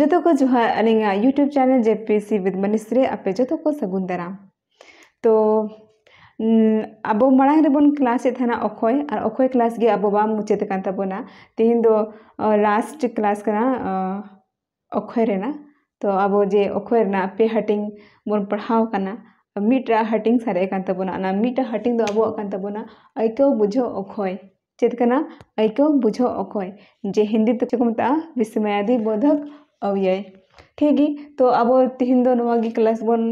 ᱡᱚᱛᱚ ᱠᱚ ᱡᱚᱦᱟᱨ ᱟᱹᱞᱤᱧᱟᱜ ᱤᱭᱩᱴᱩᱵᱽ ᱪᱮᱱᱮᱞ ᱡᱮ ᱯᱤ ᱥᱤ ᱵᱤᱫ ᱢᱟᱱᱤᱥ ᱨᱮ ᱟᱯᱮ ᱡᱚᱛᱚ ᱠᱚ ᱥᱟᱹᱜᱩᱱ ᱫᱟᱨᱟᱢ ᱛᱚ अब मांग रेबन क्लास अखय और अखय क्लास के अब मुचाद कानबना तेहन दो लास्ट क्लास करना अखय तो हम्म, अब तो जे अखय पे हटिंग बन पढ़ावना मीटा हटिंग सारे सारेबना मीटा हटिंग दो अबना ऐक बुझ अखय चेतना ऐक बुझ अखय जे हिंदी तो चेक मत विस्मयादि बोधक अव्यय ठीक ही तो अब तीन दो नवागी क्लास बन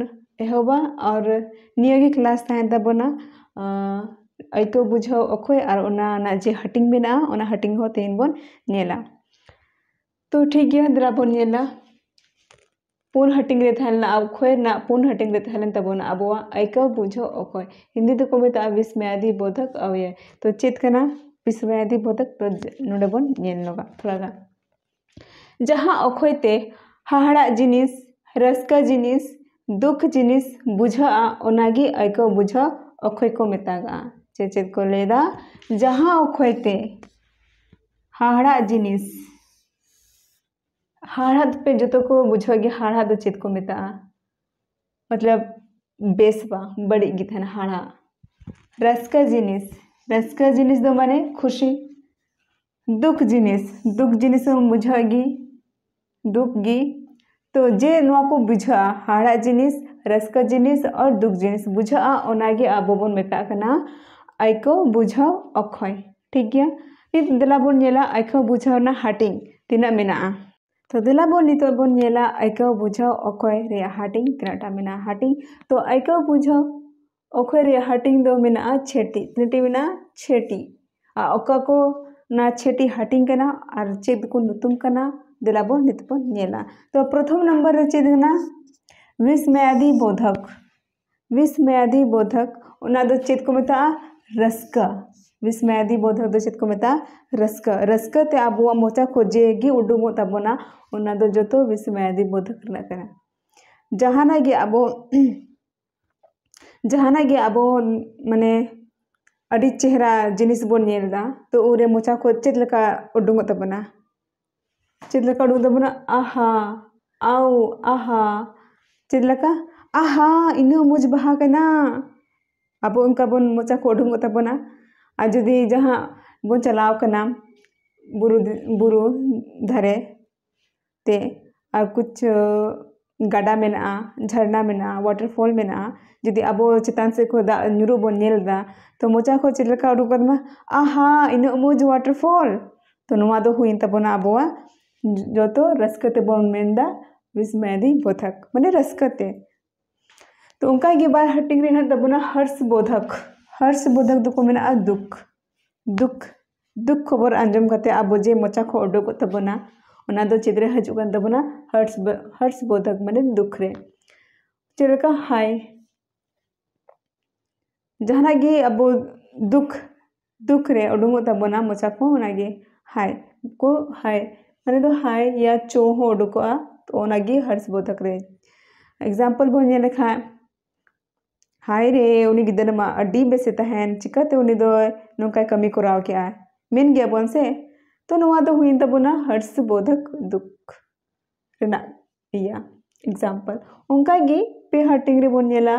एहबा और नियागे क्लास तबना ऐक तो बुझे अखो और जे हटिंग मेना हटिंग तीन बन तो ठीक है द्रा बन पुन हटिंग अब खोना पुन हटिंग तबना अब ऐक बुझे अखो हिंदी तो को मेता विस्मयादी बोधक अव्यय तो चेकना विस्मयादी बोधक तो नोबन थोड़ा जहाँ अखोते हाहड़ा जिन रसका जिन दुख जिन बुझे अक बुझ अखोय को मतगा चे चेक को लेदा जहाँ अखोते हाहड़ा जिन हाड़ा पे जो को बुझे हाड़ा तो चेक को मतलब मतलब बेसवा बड़ी हाड़ा रसका जिन रसका जिन माने खुशी दुख जिन दुख जिन बुझे दुख गी तो जे को बुझा हाड़ा जिनिस रसका जिनिस और दुख जिनिस बुझा ओनागे आबोबोन मेता कना आइको बुझा अखय ठीक गया नित दिला बोन येला आइको बुझावना हाटिंग तिना मेना तो दिला बोन नित बोन येला आइको बुझा अखय रे हाटिंग तिनाटा मेना हाटिंग तो आइको बुझा अखय रे हाटिंग दो मेना छेटी तिनटी मेना छेटी आ अका को ना छेटी हाटिंग कना आर चेद को नुतुम कना दिलाब नितपला तो प्रथम नम्बर चेदना विस्मयादी बोधक विस्मयादी बोधक चेक को मेता रसक विस्मयादी बोधक चेक को मेता रसक रसक अब मोचा को खोजे उडुमोताबना जो तो विस्मयादी बोधक जहाना अब अब मानने चेहरा जिन बोल तो उ मोचा खोज चेक उडुमोताबना ಚಿದ್ಲಕ್ಕ ಉದಬ್ಬನ ಆಹಾ ಆವು ಆಹಾ आहा ಆಹಾ ಇನ್ನೂ ಮುಜ್ ಬಹಾ ಕನಾ अब उनका बन मोचा को उडुंग तबना और जुदी जहाँ बन चलाव कना बुरु बुरु धरे ते और कुछ गडा में मेना झरना में मेना वाटरफॉल में मेना जुदी अब चितान से खोदा दा नुरु बन नेलदा तो मोचा को चिलका उडुंग आहा इन मुझ वाटरफॉल तो नुमा दो हुइन तबना तो अबवा जो तो रसकते बोन मेंदा विस्मयदी बोधक मैंने रसकते तो उनका ये बार हटिंग रही तब बोना हर्ष बोधक हर्ष बोधक दुख मैंने दुख दुख दुख खबर आंजम करते आप बोझे मचा को ओडो को तबना उन्हें तो चिद्रे हजुक तबना हर्ष हर्ष बोधक मैंने दुख रे चिरका हाय जहाँ गे अब दुख दुख रे ओडो तबना मचा को उन्हें हाय को हाय मानी हाय या चो उडुकोआ तो उनगी हड़सबोदे एग्जांपल बोन जेने खा हाय रे उनी गिदन मा अड्डी बेसे तहन चिकाते उनी दो नुका कमी कोराव के आए मेन गे बोन से तो नुवा तो हुई तबुना हर्ष बोधक दुख रेना या एग्जांपल उनका गी पे हटिंग रे बोन जेला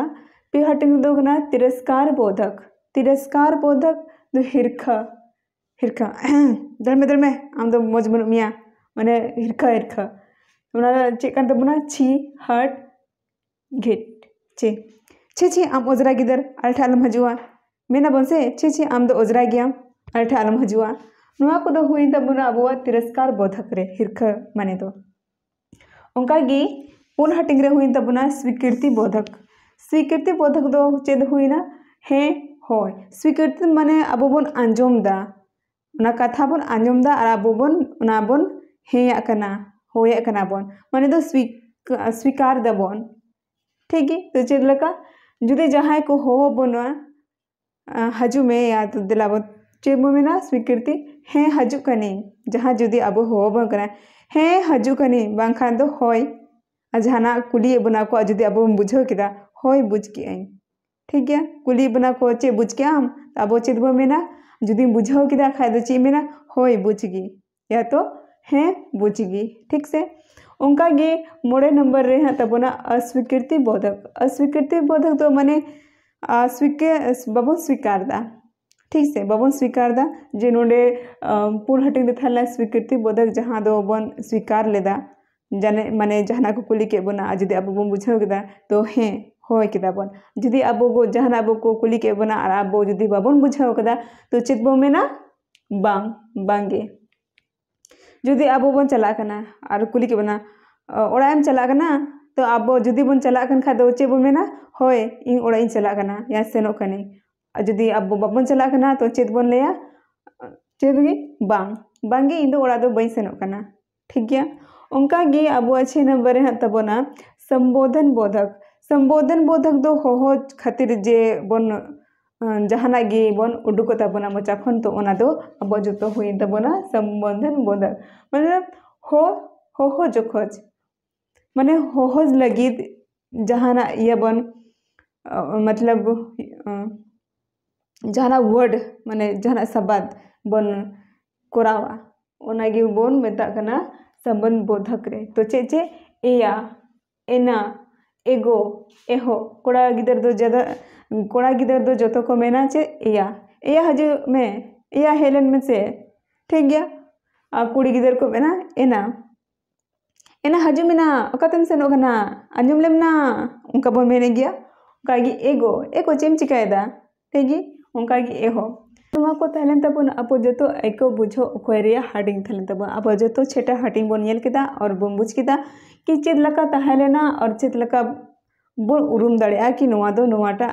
पे हटिंग दो गना तिरस्कार बोधक तिरस्कार बोधक दो हिरखा हिरखा दरमे दरमे आम तो मौज मिया मैंने हिरखा हिरखा चेकबना छी हट घेट छे छे छे आम ओजरा गिदर आलठे आलम हजुआ मेना बनसे छे छे आम दो ओजरा गया आलठे आलम हजुआ नुआ को हुई तबना अब तिरस्कार बोधक रे हिरख माने तो उनकागे पुल हटिंग रे हुई तबना स्वीकृति बोधक स्वीकृति बोधक दो चेद हुई ना हे हो स्वीकृति माने अब बन आंजोम दा कथा बन आंजोम दा और अब बन बन हेना हेकन बन मान तो स्वीकार दबन ठीक तो चलका जुदी जहाँ को हो बन हजू में या तो दिला बो चेमें स्वीकृति हे हजुकनी जहाँ जुदी अब हो बन कर हे हजुकनी बाखान तो जहाँ कुली बना को जुदी अब बुझे के बुझ के ठीक है कुली बना को चे बुझ के तो अब चेद बो मेना जुदी बुझे के खा चे मेना हई बुझगी या तो हैं बुझगी ठीक से उनका ये मोड़े नंबर रहे हैं तब उन्हें अस्वीकृति बोधक अस्वीकृति बोधक तो मैंने स्वीकृ स्वीकार स्वीकारदा ठीक से बबन स्वीकारदा जे नोडे पुल हटिंग थाला स्वीकृति बोधक जहाँ दो बन स्वीकार लेदा जाने माने जहाँ को कुली के बना आज दे अब बुझे बुझा गदा तो हे हो बन जदि अब को अब को कुली के बना आ अब जदि बबन बुझा गदा तो चित बमेना बांग बांगे जुदी अब बन चलाकना और कुली के बना ओड़ाम चलाकना तो अब जुदी बन चलाकन खा तो चे बन मेना होय इन ओड़ाई चलाकना या सेनो कने जुदी अब बाबन चलाकना तो चेत बन लेया चेत गे बांग बांगे इन ओड़ा दो बई सेनो कना ठीक गया उनका गे अब छे नंबर है तबना संबोधन बोधक संबोधन बोधक दो हो, हो खातिर जे बन ᱡᱟᱦᱟᱱᱟᱜ ᱜᱮ ᱵᱚᱱ ᱩᱰᱩᱠᱚᱜ ᱛᱟᱵᱚᱱᱟ ᱢᱚᱪᱟ ᱠᱷᱚᱱ ᱛᱚ ᱚᱱᱟ ᱫᱚ ᱟᱵᱚᱣᱟᱜ ᱡᱚᱛᱚ ᱦᱩᱭᱮᱱ ᱛᱟᱵᱚᱱᱟ ᱥᱚᱢᱵᱚᱱᱫᱷᱚᱱ ᱵᱚᱫᱚᱞ ᱢᱟᱱᱮ ᱦᱚ ᱦᱚᱦᱚ ᱡᱚᱠᱷᱚᱡ ᱢᱟᱱᱮ ᱦᱚᱦᱚ ᱞᱟᱹᱜᱤᱫ ᱡᱟᱦᱟᱱᱟᱜ ᱤᱭᱟᱹ ᱵᱚᱱ ᱢᱚᱛᱞᱚᱵ ᱡᱟᱦᱟᱱᱟᱜ ᱣᱟᱨᱰ ᱢᱟᱱᱮ ᱡᱟᱦᱟᱱᱟᱜ ᱥᱟᱵᱟᱫ ᱵᱚᱱ ᱠᱚᱨᱟᱣᱟ ᱚᱱᱟᱜᱮ ᱵᱚᱱ ᱢᱮᱛᱟᱜ ᱠᱟᱱᱟ ᱥᱚᱢᱵᱚᱱᱫᱷ ᱵᱳᱫᱷᱚᱠ ᱨᱮ ᱛᱚ ᱪᱮᱫ ᱪᱮᱫ ᱮᱭᱟ ᱮᱱᱟ एगो एहो कड़ा गिदर दो ज़्यादा कोड़ा गिदर दो जोतो को मेना चे या या हज में या हेलन में से ठीक गया आ कुड़ी गिदर को मेना एना एना हज मेना ओकातन से नोगना अंजुम लेमना उनका बोल मेने गया उनका गी एगो एको चेम चिकाए ठीक गी उनका गी एहो तुम्हारा को थलन तब आप जो तो एक बुझो कोरिया हार्डिंग थलन तब आप जो तो छेटा हार्डिंग बोन येल और बोन बुझ किता कि चित लका और चित लका बोन उरुम कि नुआ दो नुआटा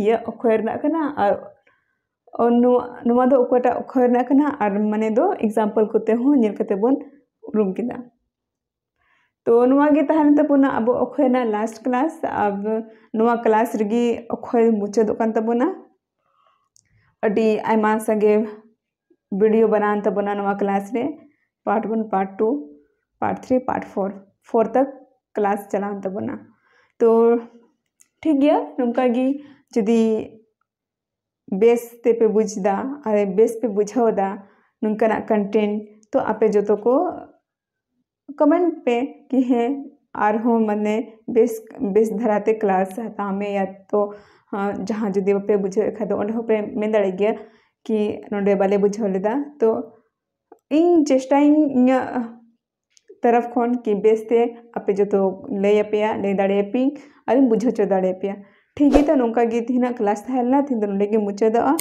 ᱤᱭᱟᱹ ᱚᱠᱠᱷᱚᱭ ᱨᱮᱱᱟᱜ ᱠᱟᱱᱟ और ᱱᱚᱣᱟ ᱱᱚᱣᱟ तो नवागे अब अखयना लास्ट क्लास अब क्लास रगी अखय मुचदोकन तबना अडी आयमा वीडियो क्लास रे part one part two part three part four four तक क्लास चलान तबना तो ठीक है नमका ᱡᱩᱫᱤ बेस तेपे बुझदा ᱮᱫᱟ बेस पे ᱯᱮ नुकना कंटेंट तो आपे जो तो को कमेंट पे कि हैं आर हो मने बेस बेस धराते क्लास में या तो जहाँ जुदी पे बुझे खा तो पे मेन दड़े कि नोडे बाले बुझे लेदा तो इन चेष्टा इन तरफ खन कि बेस बेसते आपे जो तो लैपे लै दाड़ेपी और बुझे चो दाड़ेपे ठीक है तो नौका गीत हिना क्लास तेलना तीन दिन मुचादा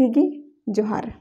ठीक जोहार